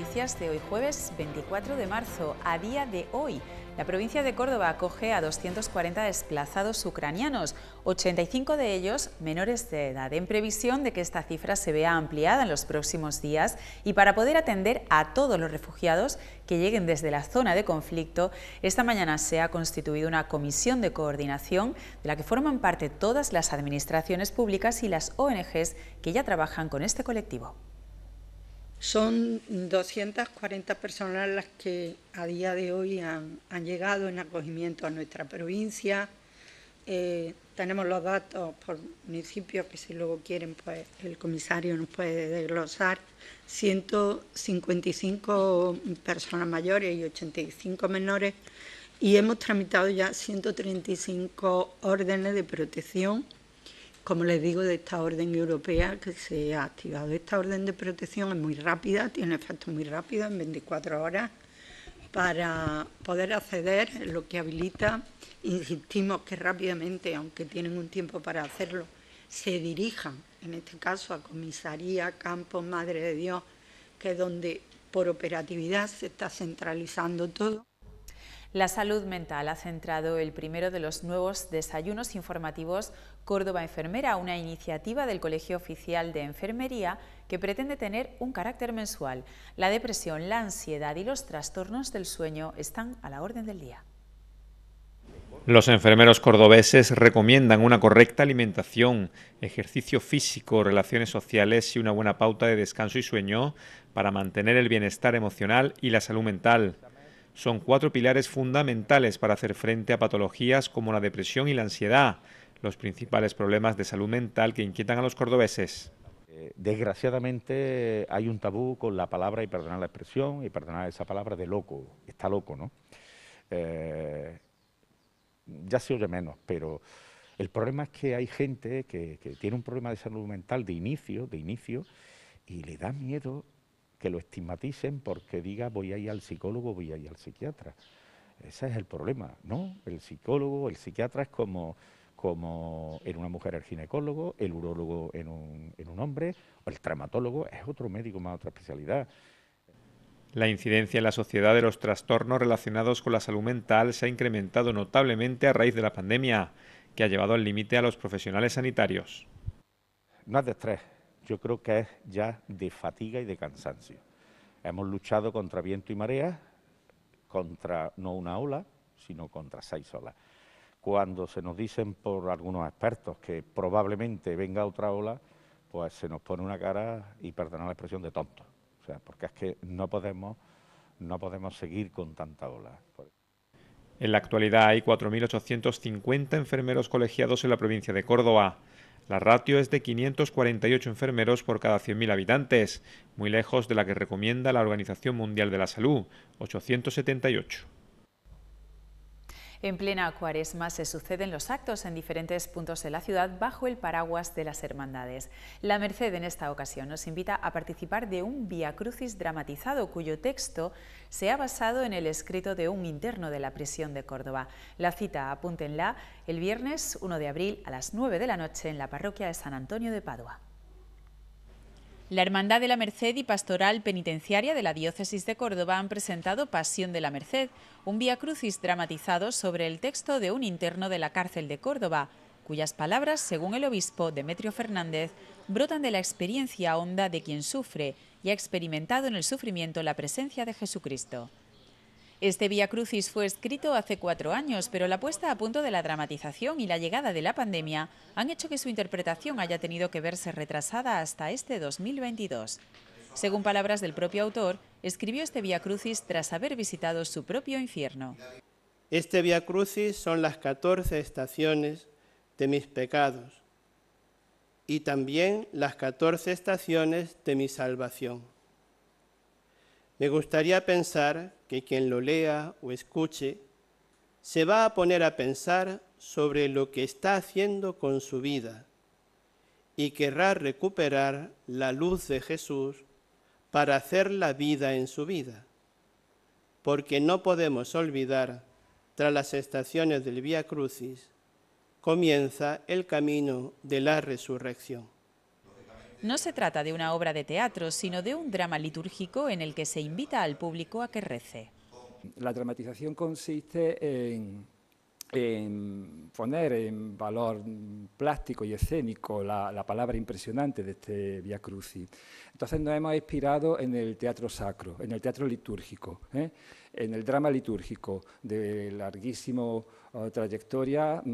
noticias de hoy jueves 24 de marzo. A día de hoy, la provincia de Córdoba acoge a 240 desplazados ucranianos, 85 de ellos menores de edad, en previsión de que esta cifra se vea ampliada en los próximos días y para poder atender a todos los refugiados que lleguen desde la zona de conflicto, esta mañana se ha constituido una comisión de coordinación de la que forman parte todas las administraciones públicas y las ONGs que ya trabajan con este colectivo. Son 240 personas las que a día de hoy han, llegado en acogimiento a nuestra provincia. Eh, tenemos los datos por municipios, que si luego quieren, pues el comisario nos puede desglosar. 155 personas mayores y 85 menores y hemos tramitado ya 135 órdenes de protección como les digo, de esta orden europea que se ha activado. Esta orden de protección es muy rápida, tiene efecto muy rápido, en 24 horas, para poder acceder, lo que habilita, insistimos que rápidamente, aunque tienen un tiempo para hacerlo, se dirijan, en este caso, a comisaría, campo, Madre de Dios, que es donde por operatividad se está centralizando todo. La salud mental ha centrado el primero de los nuevos desayunos informativos Córdoba Enfermera, una iniciativa del Colegio Oficial de Enfermería que pretende tener un carácter mensual. La depresión, la ansiedad y los trastornos del sueño están a la orden del día. Los enfermeros cordobeses recomiendan una correcta alimentación, ejercicio físico, relaciones sociales y una buena pauta de descanso y sueño para mantener el bienestar emocional y la salud mental son cuatro pilares fundamentales para hacer frente a patologías como la depresión y la ansiedad, los principales problemas de salud mental que inquietan a los cordobeses. Eh, desgraciadamente hay un tabú con la palabra, y perdonar la expresión, y perdonar esa palabra de loco, está loco, ¿no? Eh, ya se oye menos, pero el problema es que hay gente que, que tiene un problema de salud mental de inicio, de inicio, y le da miedo que lo estigmaticen porque diga voy a ir al psicólogo, voy a ir al psiquiatra. Ese es el problema, ¿no? El psicólogo, el psiquiatra es como, como en una mujer el ginecólogo, el urólogo en un, en un hombre, o el traumatólogo es otro médico más otra especialidad. La incidencia en la sociedad de los trastornos relacionados con la salud mental se ha incrementado notablemente a raíz de la pandemia, que ha llevado al límite a los profesionales sanitarios. No es de estrés, yo creo que es ya de fatiga y de cansancio. Hemos luchado contra viento y marea, contra no una ola, sino contra seis olas. Cuando se nos dicen por algunos expertos que probablemente venga otra ola, pues se nos pone una cara, y perdona la expresión, de tonto. O sea, porque es que no podemos, no podemos seguir con tanta ola. En la actualidad hay 4.850 enfermeros colegiados en la provincia de Córdoba. La ratio es de 548 enfermeros por cada 100.000 habitantes, muy lejos de la que recomienda la Organización Mundial de la Salud, 878. En plena cuaresma se suceden los actos en diferentes puntos de la ciudad bajo el paraguas de las hermandades. La Merced en esta ocasión nos invita a participar de un Via Crucis dramatizado cuyo texto se ha basado en el escrito de un interno de la prisión de Córdoba. La cita, apúntenla, el viernes 1 de abril a las 9 de la noche en la parroquia de San Antonio de Padua. La Hermandad de la Merced y Pastoral Penitenciaria de la Diócesis de Córdoba han presentado Pasión de la Merced, un vía crucis dramatizado sobre el texto de un interno de la cárcel de Córdoba, cuyas palabras, según el obispo Demetrio Fernández, brotan de la experiencia honda de quien sufre y ha experimentado en el sufrimiento la presencia de Jesucristo. Este Via Crucis fue escrito hace cuatro años, pero la puesta a punto de la dramatización y la llegada de la pandemia han hecho que su interpretación haya tenido que verse retrasada hasta este 2022. Según palabras del propio autor, escribió este Via Crucis tras haber visitado su propio infierno. Este Via Crucis son las 14 estaciones de mis pecados y también las 14 estaciones de mi salvación. Me gustaría pensar que quien lo lea o escuche se va a poner a pensar sobre lo que está haciendo con su vida y querrá recuperar la luz de Jesús para hacer la vida en su vida. Porque no podemos olvidar, tras las estaciones del Vía Crucis, comienza el camino de la resurrección. No se trata de una obra de teatro, sino de un drama litúrgico en el que se invita al público a que rece. La dramatización consiste en, en poner en valor plástico y escénico la, palabra impresionante de este Via Crucis. Entonces nos hemos inspirado en el teatro sacro, en el teatro litúrgico. ¿eh? en el drama litúrgico de larguísima oh, trayectoria mm,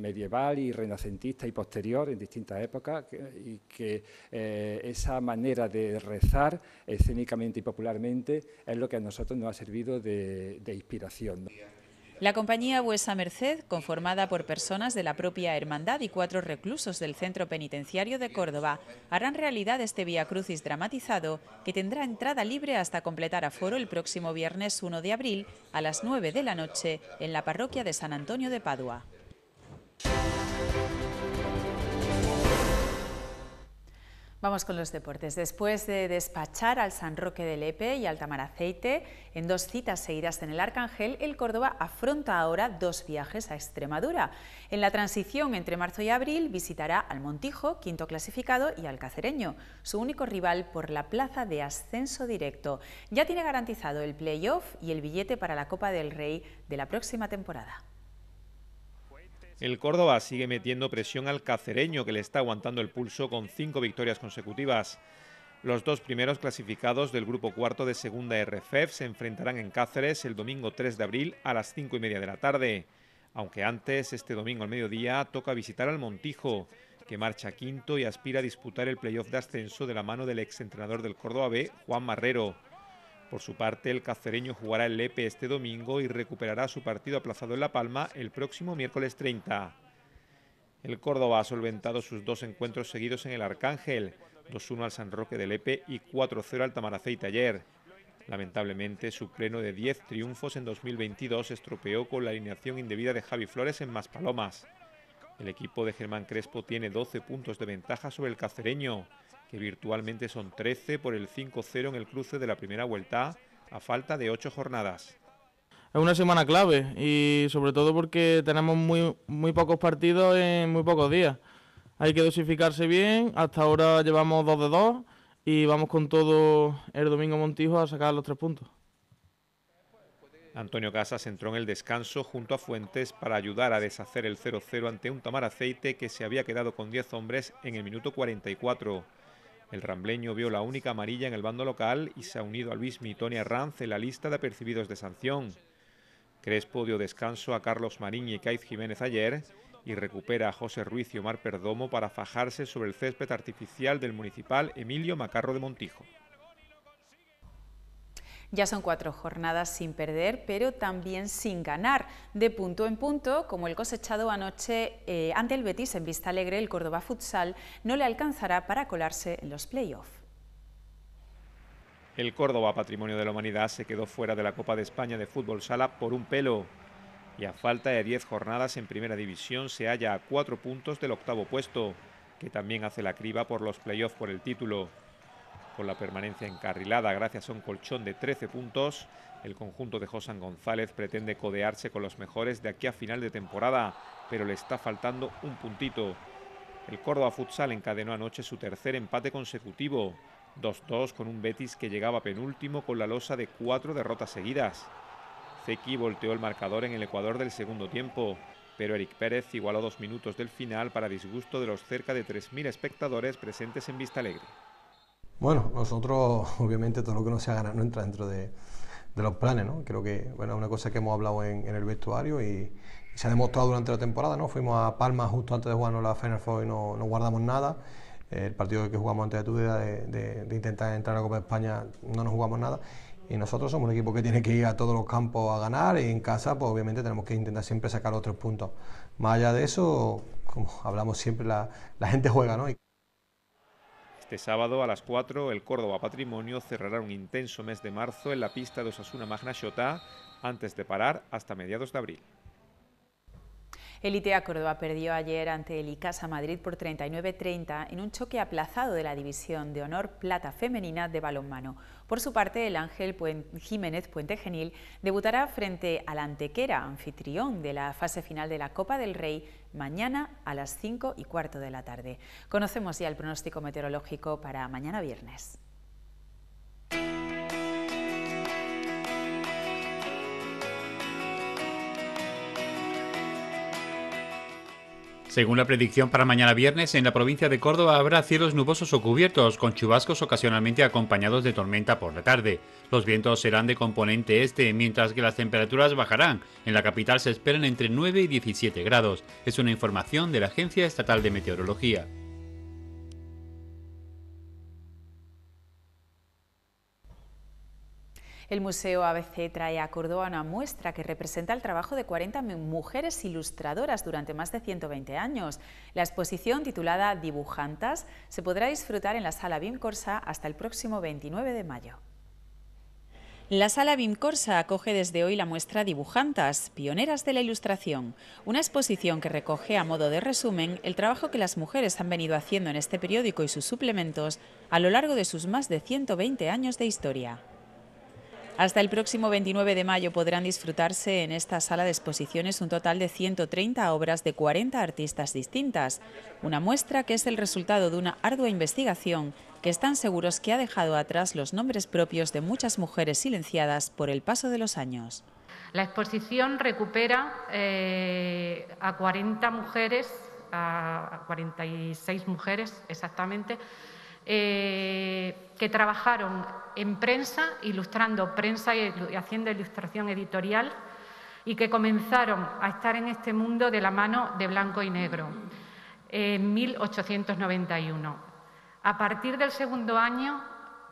medieval y renacentista y posterior en distintas épocas y que eh, esa manera de rezar escénicamente y popularmente es lo que a nosotros nos ha servido de, inspiración. La compañía Vuesa Merced, conformada por personas de la propia hermandad y cuatro reclusos del Centro Penitenciario de Córdoba, harán realidad este Vía Crucis dramatizado que tendrá entrada libre hasta completar aforo el próximo viernes 1 de abril a las 9 de la noche en la parroquia de San Antonio de Padua. Vamos con los deportes. Después de despachar al San Roque de Lepe y al Tamaraceite, en dos citas seguidas en el Arcángel, el Córdoba afronta ahora dos viajes a Extremadura. En la transición entre marzo y abril visitará al Montijo, quinto clasificado, y al Cacereño, su único rival por la plaza de ascenso directo. Ya tiene garantizado el playoff y el billete para la Copa del Rey de la próxima temporada. El Córdoba sigue metiendo presión al cacereño que le está aguantando el pulso con cinco victorias consecutivas. Los dos primeros clasificados del grupo cuarto de segunda RFF e se enfrentarán en Cáceres el domingo 3 de abril a las 5 y media de la tarde. Aunque antes, este domingo al mediodía, toca visitar al Montijo, que marcha quinto y aspira a disputar el playoff de ascenso de la mano del exentrenador del Córdoba B, Juan Marrero. Por su parte, el cacereño jugará el Lepe este domingo y recuperará su partido aplazado en La Palma el próximo miércoles 30. El Córdoba ha solventado sus dos encuentros seguidos en el Arcángel, 2-1 al San Roque de Lepe y 4-0 al Tamaraceite ayer. Taller. Lamentablemente, su pleno de 10 triunfos en 2022 estropeó con la alineación indebida de Javi Flores en Maspalomas. El equipo de Germán Crespo tiene 12 puntos de ventaja sobre el cacereño, que virtualmente son 13 por el 5-0 en el cruce de la primera vuelta a falta de 8 jornadas. Es una semana clave y sobre todo porque tenemos muy, muy pocos partidos en muy pocos días. Hay que dosificarse bien, hasta ahora llevamos 2 de 2 y vamos con todo el domingo Montijo a sacar los tres puntos. Antonio Casas entró en el descanso junto a Fuentes para ayudar a deshacer el 0-0 ante un Tamar Aceite que se había quedado con 10 hombres en el minuto 44. El rambleño vio la única amarilla en el bando local y se ha unido a Luis Mitón en la lista de apercibidos de sanción. Crespo dio descanso a Carlos Marín y Caiz Jiménez ayer y recupera a José Ruiz y Omar Perdomo para fajarse sobre el césped artificial del municipal Emilio Macarro de Montijo. Ya son cuatro jornadas sin perder, pero también sin ganar. De punto en punto, como el cosechado anoche eh, ante el Betis en Vista Alegre, el Córdoba Futsal no le alcanzará para colarse en los playoffs. El Córdoba Patrimonio de la Humanidad se quedó fuera de la Copa de España de Fútbol Sala por un pelo. Y a falta de diez jornadas en Primera División se halla a cuatro puntos del octavo puesto, que también hace la criba por los playoffs por el título con la permanencia encarrilada gracias a un colchón de 13 puntos. El conjunto de José González pretende codearse con los mejores de aquí a final de temporada, pero le está faltando un puntito. El Córdoba Futsal encadenó anoche su tercer empate consecutivo, 2-2 con un Betis que llegaba penúltimo con la losa de cuatro derrotas seguidas. Zeki volteó el marcador en el Ecuador del segundo tiempo, pero Eric Pérez igualó dos minutos del final para disgusto de los cerca de 3.000 espectadores presentes en Vista Alegre. Bueno, nosotros obviamente todo lo que no se ganar no entra dentro de, los planes, ¿no? Creo que, bueno, es una cosa que hemos hablado en, el vestuario y, se ha demostrado durante la temporada, ¿no? Fuimos a Palma justo antes de jugarnos la Final Four y no, guardamos nada. El partido que jugamos antes de tu de, intentar entrar a la Copa de España no nos jugamos nada. Y nosotros somos un equipo que tiene que ir a todos los campos a ganar y en casa, pues obviamente tenemos que intentar siempre sacar los tres puntos. Más allá de eso, como hablamos siempre, la, gente juega, ¿no? Este sábado a las 4 el Córdoba Patrimonio cerrará un intenso mes de marzo en la pista de Osasuna Magna Shota antes de parar hasta mediados de abril. El ITEA Córdoba perdió ayer ante el ICASA Madrid por 39-30 en un choque aplazado de la División de Honor Plata Femenina de balonmano. Por su parte, el Ángel Jiménez Puente Genil debutará frente al Antequera, anfitrión de la fase final de la Copa del Rey, mañana a las 5 y cuarto de la tarde. Conocemos ya el pronóstico meteorológico para mañana viernes. Según la predicción para mañana viernes, en la provincia de Córdoba habrá cielos nubosos o cubiertos, con chubascos ocasionalmente acompañados de tormenta por la tarde. Los vientos serán de componente este, mientras que las temperaturas bajarán. En la capital se esperan entre 9 y 17 grados. Es una información de la Agencia Estatal de Meteorología. El Museo ABC trae a Córdoba una muestra que representa el trabajo de 40 mujeres ilustradoras durante más de 120 años. La exposición, titulada Dibujantas, se podrá disfrutar en la sala Bimcorsa hasta el próximo 29 de mayo. La sala Bimcorsa acoge desde hoy la muestra Dibujantas, pioneras de la ilustración, una exposición que recoge a modo de resumen el trabajo que las mujeres han venido haciendo en este periódico y sus suplementos a lo largo de sus más de 120 años de historia. Hasta el próximo 29 de mayo podrán disfrutarse en esta sala de exposiciones un total de 130 obras de 40 artistas distintas, una muestra que es el resultado de una ardua investigación que están seguros que ha dejado atrás los nombres propios de muchas mujeres silenciadas por el paso de los años. La exposición recupera eh, a 40 mujeres, a 46 mujeres exactamente, eh, que trabajaron en prensa, ilustrando prensa y haciendo ilustración editorial, y que comenzaron a estar en este mundo de la mano de blanco y negro en 1891. A partir del segundo año,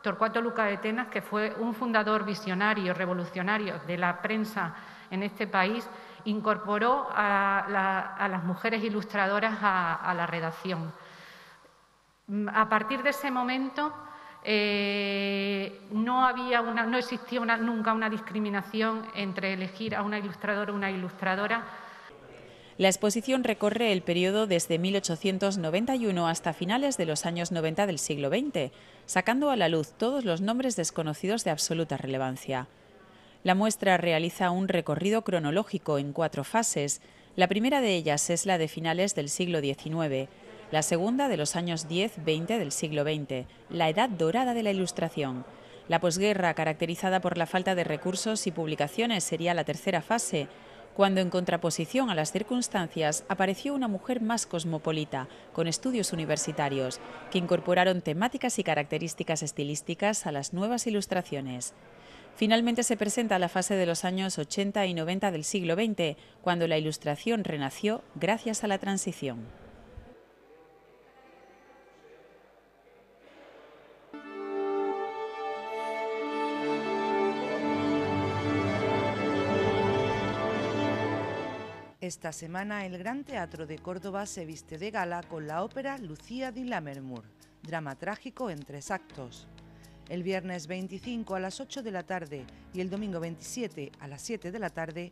Torcuato Luca de Tenas, que fue un fundador visionario, revolucionario de la prensa en este país, incorporó a, las mujeres ilustradoras a la redacción. Mm, a partir de ese momento eh, no, había no existía nunca una discriminación entre elegir a una ilustradora o una ilustradora. La exposición recorre el periodo desde 1891 hasta finales de los años 90 del siglo XX, sacando a la luz todos los nombres desconocidos de absoluta relevancia. La muestra realiza un recorrido cronológico en cuatro fases. La primera de ellas es la de finales del siglo XIX la segunda de los años 10-20 del siglo XX, la edad dorada de la Ilustración. La posguerra, caracterizada por la falta de recursos y publicaciones, sería la tercera fase, cuando en contraposición a las circunstancias apareció una mujer más cosmopolita, con estudios universitarios, que incorporaron temáticas y características estilísticas a las nuevas ilustraciones. Finalmente se presenta la fase de los años 80 y 90 del siglo XX, cuando la ilustración renació gracias a la transición. Esta semana el Gran Teatro de Córdoba se viste de gala con la ópera Lucía di Lammermoor, drama trágico en tres actos. El viernes 25 a las 8 de la tarde y el domingo 27 a las 7 de la tarde,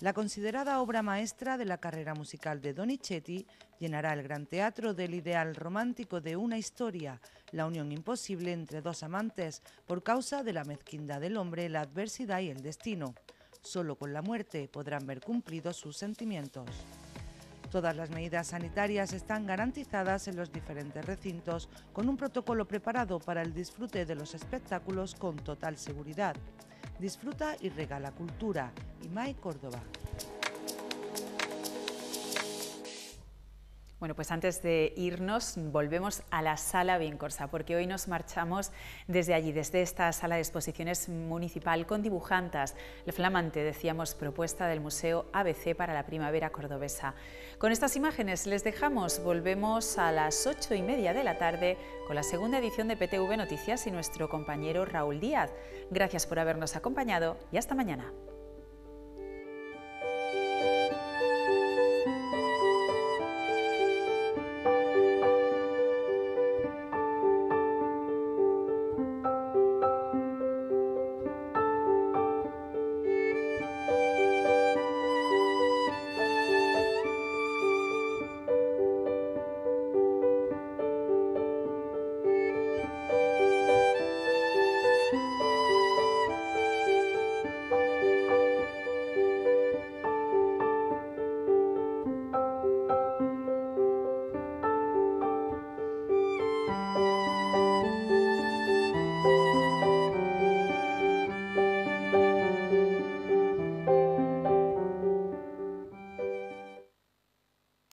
la considerada obra maestra de la carrera musical de Donizetti llenará el Gran Teatro del ideal romántico de una historia, la unión imposible entre dos amantes por causa de la mezquindad del hombre, la adversidad y el destino. Solo con la muerte podrán ver cumplidos sus sentimientos. Todas las medidas sanitarias están garantizadas en los diferentes recintos con un protocolo preparado para el disfrute de los espectáculos con total seguridad. Disfruta y regala cultura. IMAI Córdoba. Bueno, pues antes de irnos, volvemos a la sala Vincorsa, porque hoy nos marchamos desde allí, desde esta sala de exposiciones municipal con dibujantas, la flamante, decíamos, propuesta del Museo ABC para la primavera cordobesa. Con estas imágenes les dejamos, volvemos a las ocho y media de la tarde con la segunda edición de PTV Noticias y nuestro compañero Raúl Díaz. Gracias por habernos acompañado y hasta mañana.